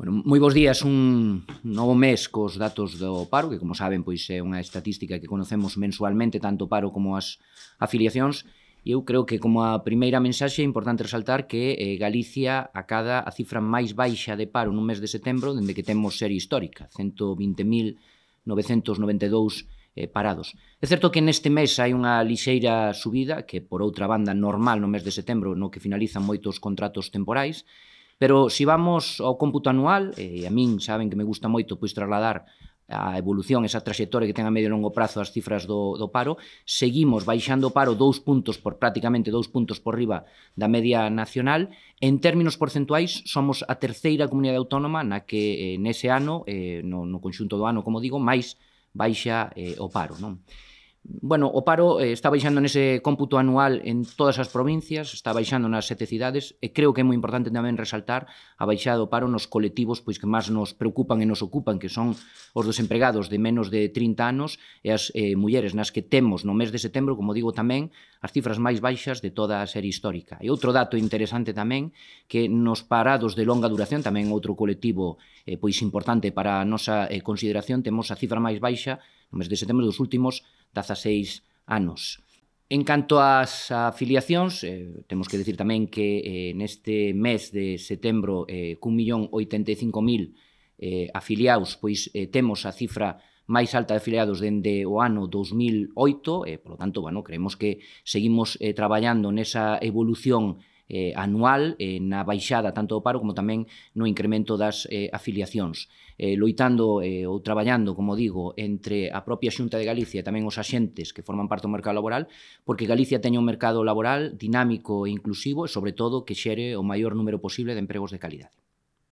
Bueno, moi bons días, un novo mes cos datos do paro, que como saben, pois é unha estatística que conocemos mensualmente tanto o paro como as afiliacións, e eu creo que como a primeira mensaxe é importante resaltar que eh, Galicia acada a cifra máis baixa de paro nun mes de setembro dende que temos serie histórica, 120.992 eh, parados. É certo que neste mes hai unha lixeira subida, que por outra banda normal no mes de setembro, no que finalizan moitos contratos temporais, Pero se si vamos ao cómputo anual, e eh, a min saben que me gusta moito pois trasladar a evolución, esa trayectoria que ten a medio e longo prazo as cifras do, do paro, seguimos baixando o paro dous puntos por prácticamente dous puntos por riba da media nacional. En términos porcentuais, somos a terceira comunidade autónoma na que eh, nese ano, eh, no, no conxunto do ano, como digo, máis baixa eh, o paro. Non? Bueno, o paro eh, está baixando nese cómputo anual en todas as provincias, está baixando nas sete cidades, e creo que é moi importante tamén resaltar a baixada do paro nos colectivos pois que máis nos preocupan e nos ocupan, que son os dos empregados de menos de 30 anos e as eh, mulleres, nas que temos no mes de setembro, como digo tamén, as cifras máis baixas de toda a serie histórica. E outro dato interesante tamén, que nos parados de longa duración, tamén outro colectivo eh, pois importante para a nosa eh, consideración, temos a cifra máis baixa no mes de setembro dos últimos 16 anos. En canto ás afiliacións, eh, temos que decir tamén que eh, neste mes de setembro eh, cun millón 85.000 eh, afiliados, pois eh, temos a cifra máis alta de afiliados dende o ano 2008, e, eh, polo tanto, bueno, creemos que seguimos eh, traballando nesa evolución eh, anual eh, na baixada tanto do paro como tamén no incremento das eh, afiliacións. Eh, loitando eh, ou traballando, como digo, entre a propia Xunta de Galicia e tamén os axentes que forman parte do mercado laboral, porque Galicia teña un mercado laboral dinámico e inclusivo e, sobre todo, que xere o maior número posible de empregos de calidade.